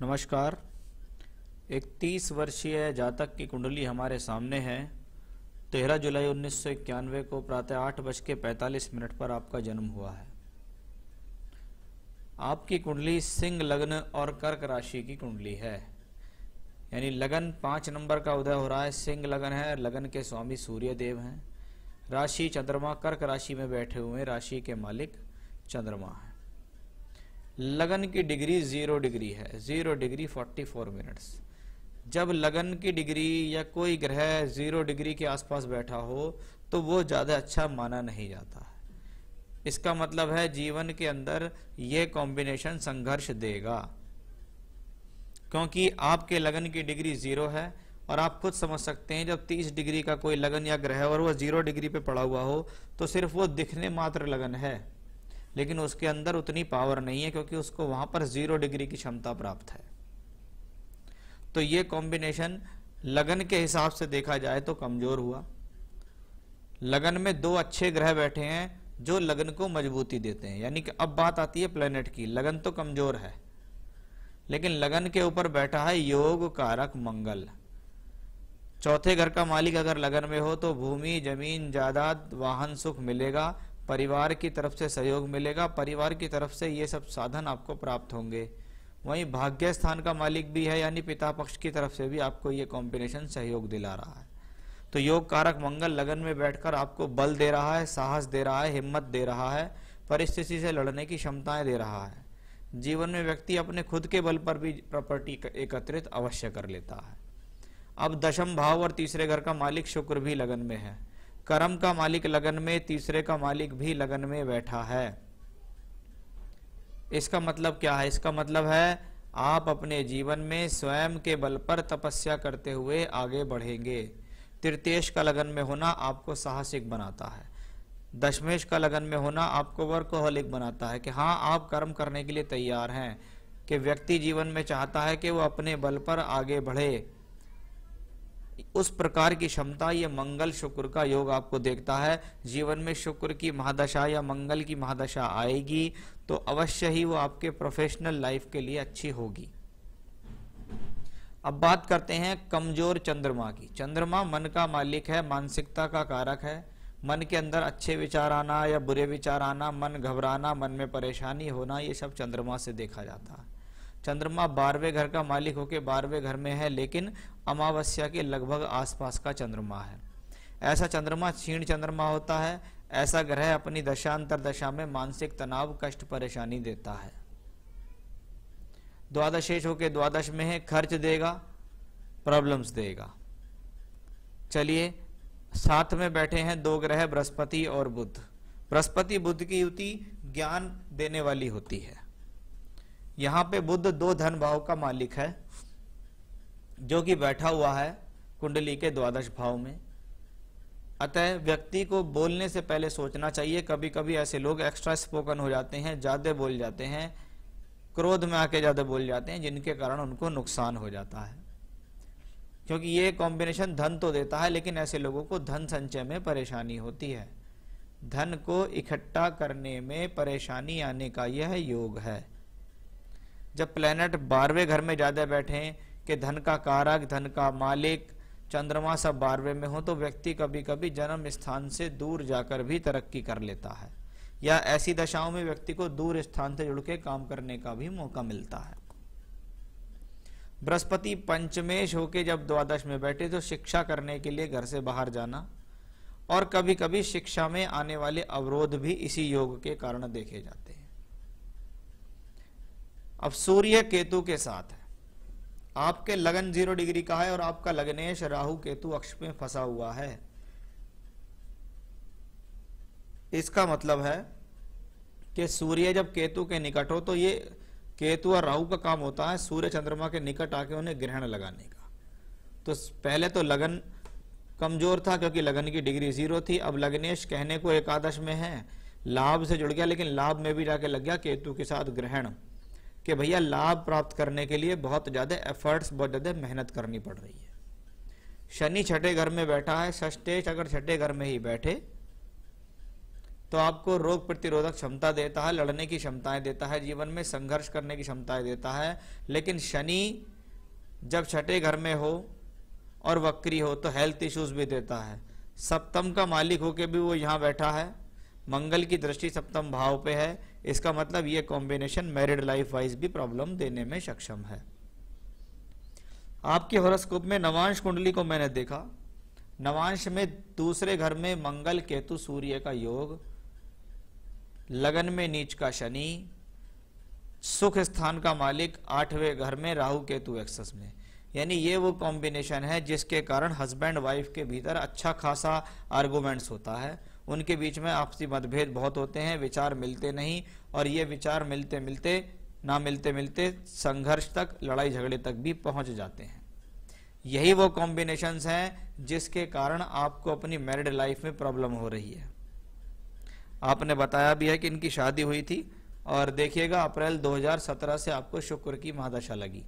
नमस्कार एक तीस वर्षीय जातक की कुंडली हमारे सामने है तेरह जुलाई उन्नीस को प्रातः आठ बज के पैंतालीस मिनट पर आपका जन्म हुआ है आपकी कुंडली सिंह लग्न और कर्क राशि की कुंडली है यानी लगन पाँच नंबर का उदय हो रहा है सिंह लगन है लगन के स्वामी सूर्य देव हैं राशि चंद्रमा कर्क राशि में बैठे हुए राशि के मालिक चंद्रमा है लगन की डिग्री ज़ीरो डिग्री है zero degree forty four minutes जब लगन की डिग्री या कोई ग्रह ज़ीरो डिग्री के आसपास बैठा हो तो वो ज़्यादा अच्छा माना नहीं जाता है इसका मतलब है जीवन के अंदर यह कॉम्बिनेशन संघर्ष देगा क्योंकि आपके लगन की डिग्री ज़ीरो है और आप खुद समझ सकते हैं जब 30 डिग्री का कोई लगन या ग्रह और वो ज़ीरो डिग्री पे पड़ा हुआ हो तो सिर्फ वो दिखने मात्र लगन है लेकिन उसके अंदर उतनी पावर नहीं है क्योंकि उसको वहां पर जीरो डिग्री की क्षमता प्राप्त है तो ये कॉम्बिनेशन लगन के हिसाब से देखा जाए तो कमजोर हुआ लगन में दो अच्छे ग्रह बैठे हैं जो लगन को मजबूती देते हैं यानी कि अब बात आती है प्लेनेट की लगन तो कमजोर है लेकिन लगन के ऊपर बैठा है योग कारक मंगल चौथे घर का मालिक अगर लगन में हो तो भूमि जमीन जायदाद वाहन सुख मिलेगा परिवार की तरफ से सहयोग मिलेगा परिवार की तरफ से ये सब साधन आपको प्राप्त होंगे वहीं भाग्य स्थान का मालिक भी है यानी पिता पक्ष की तरफ से भी आपको ये कॉम्बिनेशन सहयोग दिला रहा है तो योग कारक मंगल लगन में बैठकर आपको बल दे रहा है साहस दे रहा है हिम्मत दे रहा है परिस्थिति से लड़ने की क्षमताएं दे रहा है जीवन में व्यक्ति अपने खुद के बल पर भी प्रॉपर्टी एकत्रित अवश्य कर लेता है अब दशम भाव और तीसरे घर का मालिक शुक्र भी लगन में है कर्म का मालिक लगन में तीसरे का मालिक भी लगन में बैठा है इसका मतलब क्या है इसका मतलब है आप अपने जीवन में स्वयं के बल पर तपस्या करते हुए आगे बढ़ेंगे तृतीयश का लगन में होना आपको साहसिक बनाता है दशमेश का लगन में होना आपको वर्कोहलिक बनाता है कि हाँ आप कर्म करने के लिए तैयार हैं कि व्यक्ति जीवन में चाहता है कि वो अपने बल पर आगे बढ़े उस प्रकार की क्षमता ये मंगल शुक्र का योग आपको देखता है जीवन में शुक्र की महादशा या मंगल की महादशा आएगी तो अवश्य ही वो आपके प्रोफेशनल लाइफ के लिए अच्छी होगी अब बात करते हैं कमजोर चंद्रमा की चंद्रमा मन का मालिक है मानसिकता का कारक है मन के अंदर अच्छे विचार आना या बुरे विचार आना मन घबराना मन में परेशानी होना ये सब चंद्रमा से देखा जाता है चंद्रमा बारहवें घर का मालिक होके बारहवें घर में है लेकिन अमावस्या के लगभग आसपास का चंद्रमा है ऐसा चंद्रमा क्षीण चंद्रमा होता है ऐसा ग्रह अपनी दशांतर दशा में मानसिक तनाव कष्ट परेशानी देता है द्वादशेश होकर द्वादश में है खर्च देगा प्रॉब्लम्स देगा चलिए साथ में बैठे हैं दो ग्रह बृहस्पति और बुद्ध बृहस्पति बुद्ध की युति ज्ञान देने वाली होती है यहां पे बुद्ध दो धन भाव का मालिक है जो कि बैठा हुआ है कुंडली के द्वादश भाव में अतः व्यक्ति को बोलने से पहले सोचना चाहिए कभी कभी ऐसे लोग एक्स्ट्रा स्पोकन हो जाते हैं ज़्यादा बोल जाते हैं क्रोध में आके ज़्यादा बोल जाते हैं जिनके कारण उनको नुकसान हो जाता है क्योंकि ये कॉम्बिनेशन धन तो देता है लेकिन ऐसे लोगों को धन संचय में परेशानी होती है धन को इकट्ठा करने में परेशानी आने का यह योग है जब प्लेनेट बारहवें घर में ज़्यादा बैठे कि धन का कारक धन का मालिक चंद्रमा सब बारहवें में हो तो व्यक्ति कभी कभी जन्म स्थान से दूर जाकर भी तरक्की कर लेता है या ऐसी दशाओं में व्यक्ति को दूर स्थान से जुड़ के काम करने का भी मौका मिलता है बृहस्पति पंचमेश होके जब द्वादश में बैठे तो शिक्षा करने के लिए घर से बाहर जाना और कभी कभी शिक्षा में आने वाले अवरोध भी इसी योग के कारण देखे जाते हैं अब सूर्य केतु के साथ आपके लगन जीरो डिग्री का है और आपका लग्नेश राहु केतु अक्ष में फंसा हुआ है इसका मतलब है कि सूर्य जब केतु के निकट हो तो ये केतु और राहु का काम होता है सूर्य चंद्रमा के निकट आके उन्हें ग्रहण लगाने का तो पहले तो लगन कमजोर था क्योंकि लगन की डिग्री जीरो थी अब लग्नेश कहने को एकादश में है लाभ से जुड़ गया लेकिन लाभ में भी जाके लग गया केतु के साथ ग्रहण कि भैया लाभ प्राप्त करने के लिए बहुत ज़्यादा एफर्ट्स बहुत ज़्यादा मेहनत करनी पड़ रही है शनि छठे घर में बैठा है षष्टेश अगर छठे घर में ही बैठे तो आपको रोग प्रतिरोधक क्षमता देता है लड़ने की क्षमताएं देता है जीवन में संघर्ष करने की क्षमताएं देता है लेकिन शनि जब छठे घर में हो और वक्री हो तो हेल्थ इश्यूज भी देता है सप्तम का मालिक होके भी वो यहाँ बैठा है मंगल की दृष्टि सप्तम भाव पे है इसका मतलब ये कॉम्बिनेशन मैरिड लाइफ वाइज भी प्रॉब्लम देने में सक्षम है आपके हॉरोस्कोप में नवांश कुंडली को मैंने देखा नवांश में दूसरे घर में मंगल केतु सूर्य का योग लगन में नीच का शनि सुख स्थान का मालिक आठवें घर में राहु केतु एक्सेस में यानी ये वो कॉम्बिनेशन है जिसके कारण हस्बैंड वाइफ के भीतर अच्छा खासा आर्गूमेंट्स होता है उनके बीच में आपसी मतभेद बहुत होते हैं विचार मिलते नहीं और ये विचार मिलते मिलते ना मिलते मिलते संघर्ष तक लड़ाई झगड़े तक भी पहुंच जाते हैं यही वो कॉम्बिनेशंस हैं जिसके कारण आपको अपनी मैरिड लाइफ में प्रॉब्लम हो रही है आपने बताया भी है कि इनकी शादी हुई थी और देखिएगा अप्रैल 2017 से आपको शुक्र की महादशा लगी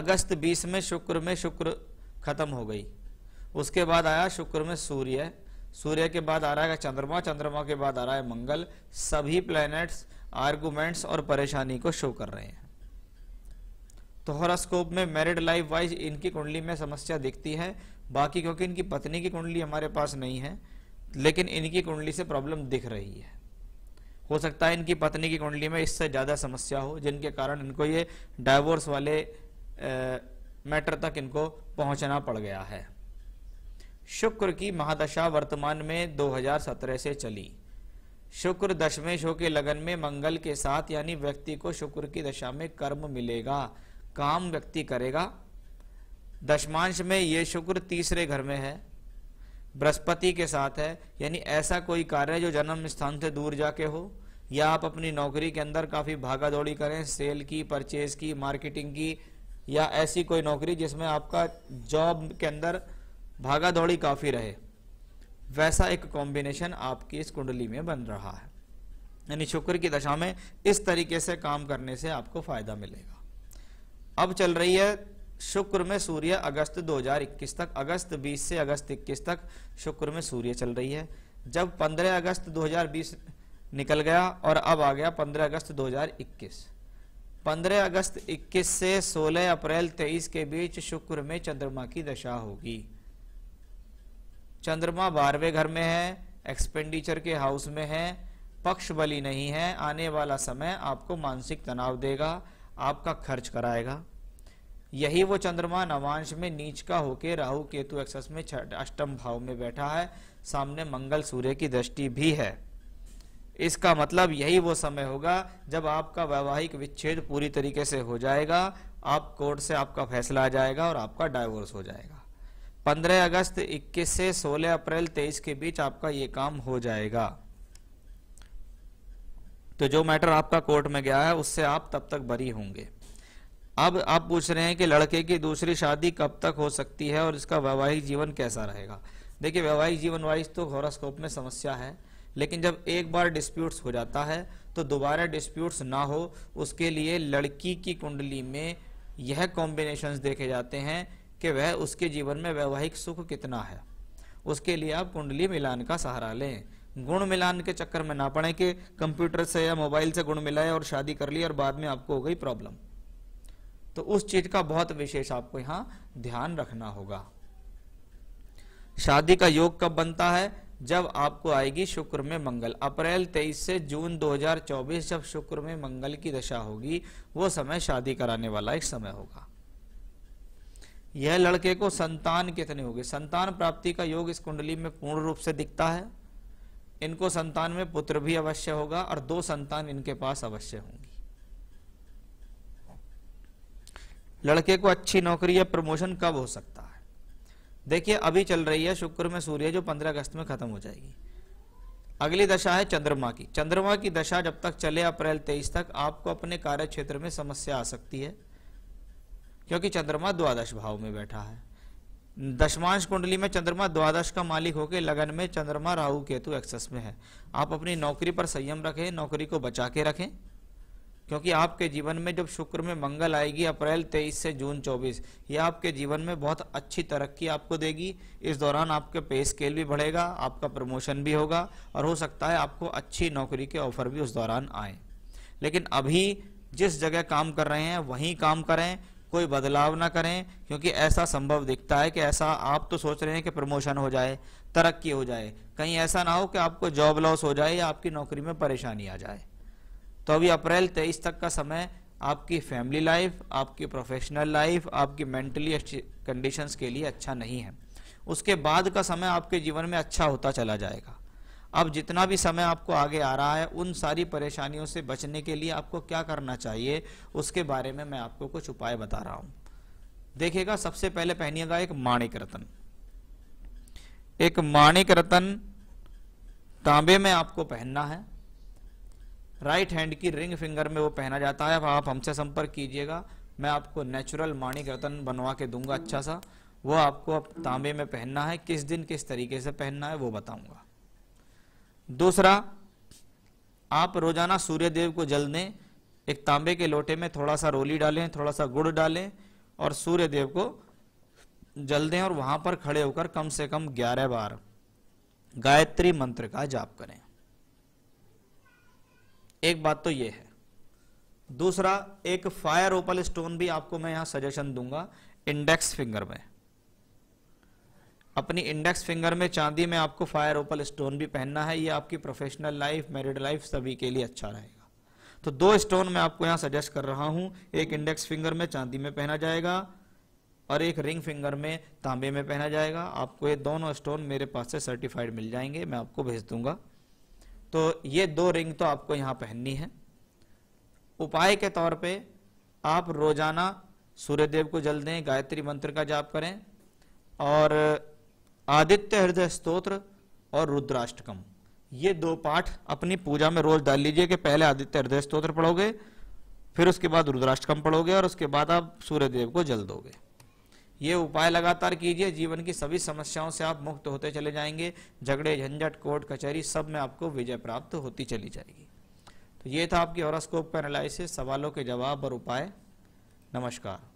अगस्त 20 में शुक्र में शुक्र खत्म हो गई उसके बाद आया शुक्र में सूर्य सूर्य के बाद आ रहा है चंद्रमा चंद्रमा के बाद आ रहा है मंगल सभी प्लैनेट्स आर्गूमेंट्स और परेशानी को शो कर रहे हैं तो हॉरोस्कोप में मैरिड लाइफ वाइज इनकी कुंडली में समस्या दिखती है बाकी क्योंकि इनकी पत्नी की कुंडली हमारे पास नहीं है लेकिन इनकी कुंडली से प्रॉब्लम दिख रही है हो सकता है इनकी पत्नी की कुंडली में इससे ज़्यादा समस्या हो जिनके कारण इनको ये डाइवोर्स वाले मैटर तक इनको पहुंचना पड़ गया है शुक्र की महादशा वर्तमान में 2017 से चली शुक्र दशमेश के लगन में मंगल के साथ यानी व्यक्ति को शुक्र की दशा में कर्म मिलेगा काम व्यक्ति करेगा दशमांश में ये शुक्र तीसरे घर में है बृहस्पति के साथ है यानी ऐसा कोई कार्य जो जन्म स्थान से दूर जाके हो या आप अपनी नौकरी के अंदर काफ़ी भागा दौड़ी करें सेल की परचेज की मार्केटिंग की या ऐसी कोई नौकरी जिसमें आपका जॉब के अंदर भागा दौड़ी काफ़ी रहे वैसा एक कॉम्बिनेशन आपकी इस कुंडली में बन रहा है यानी शुक्र की दशा में इस तरीके से काम करने से आपको फायदा मिलेगा अब चल रही है शुक्र में सूर्य अगस्त 2021 तक अगस्त 20 से अगस्त 21 तक शुक्र में सूर्य चल रही है जब 15 अगस्त 2020 निकल गया और अब आ गया 15 अगस्त 2021 15 अगस्त 21 से 16 अप्रैल 23 के बीच शुक्र में चंद्रमा की दशा होगी चंद्रमा बारहवें घर में है एक्सपेंडिचर के हाउस में है पक्ष बली नहीं है आने वाला समय आपको मानसिक तनाव देगा आपका खर्च कराएगा यही वो चंद्रमा नवांश में नीच का होके राहु केतु एक्सेस में अष्टम भाव में बैठा है सामने मंगल सूर्य की दृष्टि भी है इसका मतलब यही वो समय होगा जब आपका वैवाहिक विच्छेद पूरी तरीके से हो जाएगा आप कोर्ट से आपका फैसला आ जाएगा और आपका डाइवोर्स हो जाएगा 15 अगस्त 21 से 16 अप्रैल 23 के बीच आपका ये काम हो जाएगा तो जो मैटर आपका कोर्ट में गया है उससे आप तब तक बरी होंगे अब आप पूछ रहे हैं कि लड़के की दूसरी शादी कब तक हो सकती है और इसका वैवाहिक जीवन कैसा रहेगा देखिए वैवाहिक जीवन वाइज तो हॉरोस्कोप में समस्या है लेकिन जब एक बार डिस्प्यूट्स हो जाता है तो दोबारा डिस्प्यूट्स ना हो उसके लिए लड़की की कुंडली में यह कॉम्बिनेशंस देखे जाते हैं कि वह उसके जीवन में वैवाहिक सुख कितना है उसके लिए आप कुंडली मिलान का सहारा लें गुण मिलान के चक्कर में ना पड़े कि कंप्यूटर से या मोबाइल से गुण मिलाए और शादी कर ली और बाद में आपको हो गई प्रॉब्लम तो उस चीज का बहुत विशेष आपको यहाँ ध्यान रखना होगा शादी का योग कब बनता है जब आपको आएगी शुक्र में मंगल अप्रैल 23 से जून 2024 जब शुक्र में मंगल की दशा होगी वो समय शादी कराने वाला एक समय होगा यह लड़के को संतान हो होगी संतान प्राप्ति का योग इस कुंडली में पूर्ण रूप से दिखता है इनको संतान में पुत्र भी अवश्य होगा और दो संतान इनके पास अवश्य होंगी लड़के को अच्छी नौकरी या प्रमोशन कब हो सकता है देखिए अभी चल रही है शुक्र में सूर्य जो 15 अगस्त में खत्म हो जाएगी अगली दशा है चंद्रमा की चंद्रमा की दशा जब तक चले अप्रैल तेईस तक आपको अपने कार्य क्षेत्र में समस्या आ सकती है क्योंकि चंद्रमा द्वादश भाव में बैठा है दशमांश कुंडली में चंद्रमा द्वादश का मालिक होकर लगन में चंद्रमा राहु केतु एक्सेस में है आप अपनी नौकरी पर संयम रखें नौकरी को बचा के रखें क्योंकि आपके जीवन में जब शुक्र में मंगल आएगी अप्रैल 23 से जून 24 ये आपके जीवन में बहुत अच्छी तरक्की आपको देगी इस दौरान आपके पे स्केल भी बढ़ेगा आपका प्रमोशन भी होगा और हो सकता है आपको अच्छी नौकरी के ऑफर भी उस दौरान आए लेकिन अभी जिस जगह काम कर रहे हैं वहीं काम करें कोई बदलाव ना करें क्योंकि ऐसा संभव दिखता है कि ऐसा आप तो सोच रहे हैं कि प्रमोशन हो जाए तरक्की हो जाए कहीं ऐसा ना हो कि आपको जॉब लॉस हो जाए या आपकी नौकरी में परेशानी आ जाए तो अभी अप्रैल तेईस तक का समय आपकी फैमिली लाइफ आपकी प्रोफेशनल लाइफ आपकी मेंटली कंडीशंस के लिए अच्छा नहीं है उसके बाद का समय आपके जीवन में अच्छा होता चला जाएगा अब जितना भी समय आपको आगे आ रहा है उन सारी परेशानियों से बचने के लिए आपको क्या करना चाहिए उसके बारे में मैं आपको कुछ उपाय बता रहा हूं देखिएगा सबसे पहले पहनिएगा एक माणिक रतन एक माणिक रतन तांबे में आपको पहनना है राइट हैंड की रिंग फिंगर में वो पहना जाता है आप हमसे संपर्क कीजिएगा मैं आपको नेचुरल माणिक रतन बनवा के दूंगा अच्छा सा वो आपको अब तांबे में पहनना है किस दिन किस तरीके से पहनना है वो बताऊंगा दूसरा आप रोजाना सूर्य देव को जल दें एक तांबे के लोटे में थोड़ा सा रोली डालें थोड़ा सा गुड़ डालें और सूर्य देव को जल दें और वहां पर खड़े होकर कम से कम ग्यारह बार गायत्री मंत्र का जाप करें एक बात तो यह है दूसरा एक फायर ओपल स्टोन भी आपको मैं यहां सजेशन दूंगा इंडेक्स फिंगर में अपनी इंडेक्स फिंगर में चांदी में आपको फायर ओपल स्टोन भी पहनना है ये आपकी प्रोफेशनल लाइफ मैरिड लाइफ सभी के लिए अच्छा रहेगा तो दो स्टोन मैं आपको यहाँ सजेस्ट कर रहा हूँ एक इंडेक्स फिंगर में चांदी में पहना जाएगा और एक रिंग फिंगर में तांबे में पहना जाएगा आपको ये दोनों स्टोन मेरे पास से सर्टिफाइड मिल जाएंगे मैं आपको भेज दूंगा तो ये दो रिंग तो आपको यहाँ पहननी है उपाय के तौर पे आप रोजाना सूर्यदेव को जल दें गायत्री मंत्र का जाप करें और आदित्य हृदय स्तोत्र और रुद्राष्टकम ये दो पाठ अपनी पूजा में रोज डाल लीजिए कि पहले आदित्य हृदय स्तोत्र पढ़ोगे फिर उसके बाद रुद्राष्टकम पढ़ोगे और उसके बाद आप सूर्य देव को जल दोगे ये उपाय लगातार कीजिए जीवन की सभी समस्याओं से आप मुक्त होते चले जाएंगे झगड़े झंझट कोर्ट कचहरी सब में आपको विजय प्राप्त होती चली जाएगी तो ये था आपकी हॉरोस्कोप का एनालिसिस सवालों के जवाब और उपाय नमस्कार